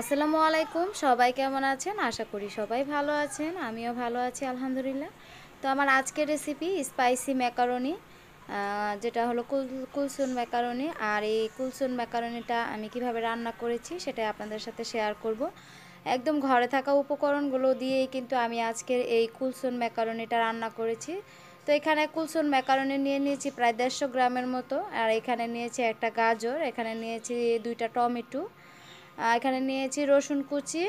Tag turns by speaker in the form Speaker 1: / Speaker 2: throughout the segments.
Speaker 1: আসসালামু আলাইকুম সবাই কেমন আছেন আশা করি সবাই ভালো আছেন আমিও ভালো আছি আলহামদুলিল্লাহ তো আমার আজকের রেসিপি স্পাইসি ম্যাকারনি যেটা হলো কুলসুন ম্যাকারনি আর এই কুলসুন ম্যাকারনিটা আমি কিভাবে রান্না করেছি সেটা আপনাদের সাথে শেয়ার করব একদম ঘরে থাকা উপকরণগুলো দিয়েই কিন্তু আমি আজকের এই কুলসুন ম্যাকারনিটা রান্না করেছি তো এখানে কুলসুন ম্যাকারনি নিয়ে নিয়েছি প্রায় দেড়শো গ্রামের মতো আর এখানে নিয়েছি একটা গাজর এখানে নিয়েছি দুইটা টমেটো এখানে নিয়েছি রসুন কুচি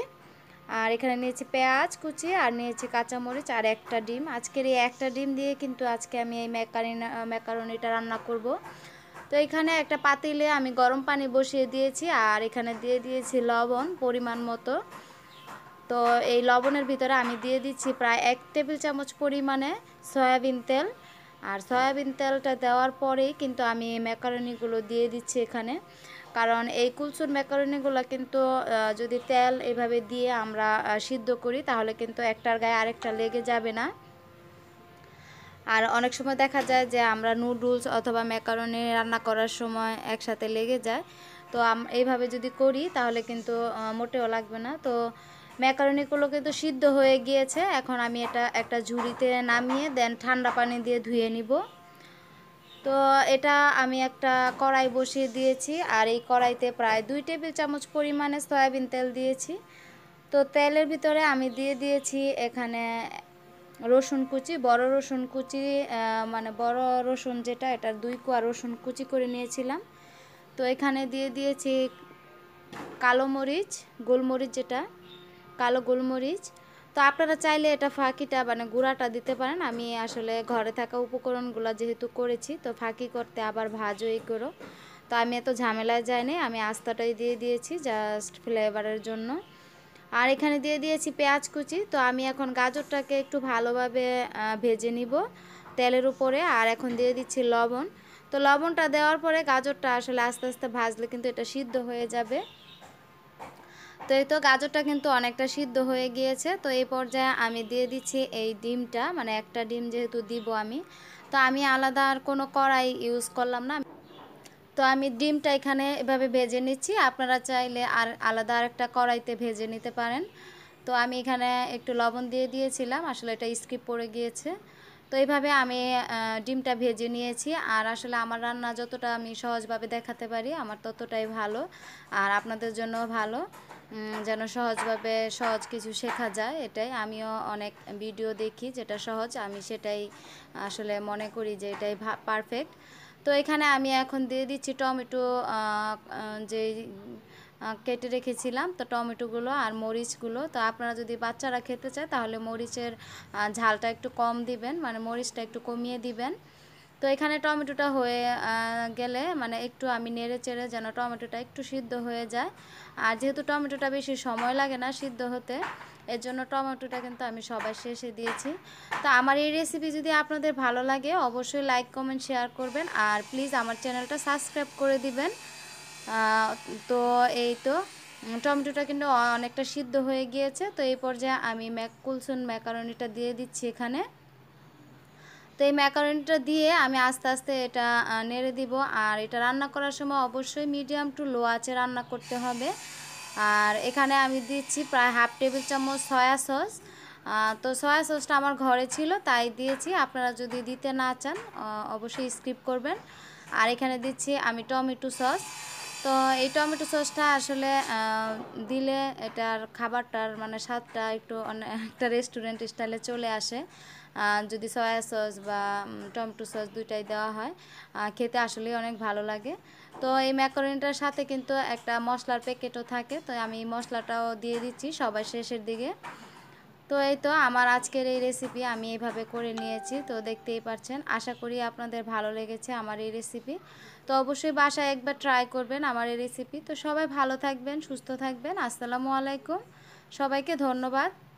Speaker 1: আর এখানে নিয়েছি পেঁয়াজ কুচি আর নিয়েছি কাঁচামরিচ আর একটা ডিম আজকের এই একটা ডিম দিয়ে কিন্তু আজকে আমি এই ম্যাকারিনা ম্যাকারনিটা রান্না করব তো এখানে একটা পাতিলে আমি গরম পানি বসিয়ে দিয়েছি আর এখানে দিয়ে দিয়েছি লবণ পরিমাণ মতো তো এই লবণের ভিতরে আমি দিয়ে দিচ্ছি প্রায় এক টেবিল চামচ পরিমাণে সয়াবিন তেল আর সয়াবিন তেলটা দেওয়ার পরেই কিন্তু আমি ম্যাকারনিগুলো দিয়ে দিচ্ছি এখানে কারণ এই কুলচুর ম্যাকারনিগুলো কিন্তু যদি তেল এভাবে দিয়ে আমরা সিদ্ধ করি তাহলে কিন্তু একটার গায়ে আরেকটা লেগে যাবে না আর অনেক সময় দেখা যায় যে আমরা নুডলস অথবা ম্যাকারনি রান্না করার সময় একসাথে লেগে যায় তো এইভাবে যদি করি তাহলে কিন্তু মোটেও লাগবে না তো ম্যাকারনিগুলো কিন্তু সিদ্ধ হয়ে গিয়েছে এখন আমি এটা একটা ঝুড়িতে নামিয়ে দেন ঠান্ডা পানি দিয়ে ধুয়ে নিব তো এটা আমি একটা কড়াই বসিয়ে দিয়েছি আর এই কড়াইতে প্রায় দুই টেবিল চামচ পরিমাণে সয়াবিন তেল দিয়েছি তো তেলের ভিতরে আমি দিয়ে দিয়েছি এখানে রসুন কুচি বড় রসুন কুচি মানে বড় রসুন যেটা এটা দুই কোয়া রসুন কুচি করে নিয়েছিলাম তো এখানে দিয়ে দিয়েছি কালো মরিচ গোলমরিচ যেটা কালো গোলমরিচ তো আপনারা চাইলে এটা ফাঁকিটা মানে গুঁড়াটা দিতে পারেন আমি আসলে ঘরে থাকা উপকরণগুলো যেহেতু করেছি তো ফাঁকি করতে আবার ভাজই এই করো তো আমি এত ঝামেলায় যাইনি আমি আস্তাটাই দিয়ে দিয়েছি জাস্ট ফ্লেভারের জন্য আর এখানে দিয়ে দিয়েছি পেঁয়াজ কুচি তো আমি এখন গাজরটাকে একটু ভালোভাবে ভেজে নিব তেলের উপরে আর এখন দিয়ে দিচ্ছি লবণ তো লবণটা দেওয়ার পরে গাজরটা আসলে আস্তে আস্তে ভাজলে কিন্তু এটা সিদ্ধ হয়ে যাবে তো এই তো গাজরটা কিন্তু অনেকটা সিদ্ধ হয়ে গিয়েছে তো এই পর্যায়ে আমি দিয়ে দিচ্ছি এই ডিমটা মানে একটা ডিম যেহেতু দিব আমি তো আমি আলাদা আর কোনো কড়াই ইউজ করলাম না তো আমি ডিমটা এখানে এভাবে ভেজে নিচ্ছি আপনারা চাইলে আর আলাদা আর একটা কড়াইতে ভেজে নিতে পারেন তো আমি এখানে একটু লবণ দিয়ে দিয়েছিলাম আসলে এটা স্কিপ পড়ে গিয়েছে তো এইভাবে আমি ডিমটা ভেজে নিয়েছি আর আসলে আমার রান্না যতটা আমি সহজভাবে দেখাতে পারি আমার ততটাই ভালো আর আপনাদের জন্য ভালো যেন সহজভাবে সহজ কিছু শেখা যায় এটাই আমিও অনেক ভিডিও দেখি যেটা সহজ আমি সেটাই আসলে মনে করি যে এটাই পারফেক্ট তো এখানে আমি এখন দিয়ে দিচ্ছি টমেটো যে কেটে রেখেছিলাম তো টমেটোগুলো আর মরিচগুলো তো আপনারা যদি বাচ্চারা খেতে চায় তাহলে মরিচের ঝালটা একটু কম দিবেন মানে মরিচটা একটু কমিয়ে দিবেন তো এখানে টমেটোটা হয়ে গেলে মানে একটু আমি নেড়ে চেড়ে যেন টমেটোটা একটু সিদ্ধ হয়ে যায় আর যেহেতু টমেটোটা বেশি সময় লাগে না সিদ্ধ হতে এর জন্য টমেটোটা কিন্তু আমি সবাই শেষে দিয়েছি তো আমার এই রেসিপি যদি আপনাদের ভালো লাগে অবশ্যই লাইক কমেন্ট শেয়ার করবেন আর প্লিজ আমার চ্যানেলটা সাবস্ক্রাইব করে দিবেন তো এই তো টমেটোটা কিন্তু অনেকটা সিদ্ধ হয়ে গিয়েছে তো এই পর্যায়ে আমি ম্যাক কুলসুন ম্যাকারনিটা দিয়ে দিচ্ছি এখানে এই ম্যাকারনিটা দিয়ে আমি আস্তে আস্তে এটা নেড়ে দিব আর এটা রান্না করার সময় অবশ্যই মিডিয়াম টু লো আছে রান্না করতে হবে আর এখানে আমি দিচ্ছি প্রায় হাফ টেবিল চামচ সয়া সস তো সয়া সসটা আমার ঘরে ছিল তাই দিয়েছি আপনারা যদি দিতে না চান অবশ্যই স্কিপ করবেন আর এখানে দিচ্ছি আমি টমেটো সস তো এই টমেটো সসটা আসলে দিলে এটার খাবারটার মানে স্বাদটা একটু একটা রেস্টুরেন্ট স্টাইলে চলে আসে যদি সয়া সস বা টমেটো সস দুইটাই দেওয়া হয় খেতে আসলে অনেক ভালো লাগে তো এই ম্যাকরিনটার সাথে কিন্তু একটা মশলার প্যাকেটও থাকে তো আমি মশলাটাও দিয়ে দিচ্ছি সবাই শেষের দিকে তো এই তো আমার আজকের এই রেসিপি আমি এভাবে করে নিয়েছি তো দেখতেই পাচ্ছেন আশা করি আপনাদের ভালো লেগেছে আমার এই রেসিপি তো অবশ্যই বাসায় একবার ট্রাই করবেন আমার এই রেসিপি তো সবাই ভালো থাকবেন সুস্থ থাকবেন আসসালামু আলাইকুম সবাইকে ধন্যবাদ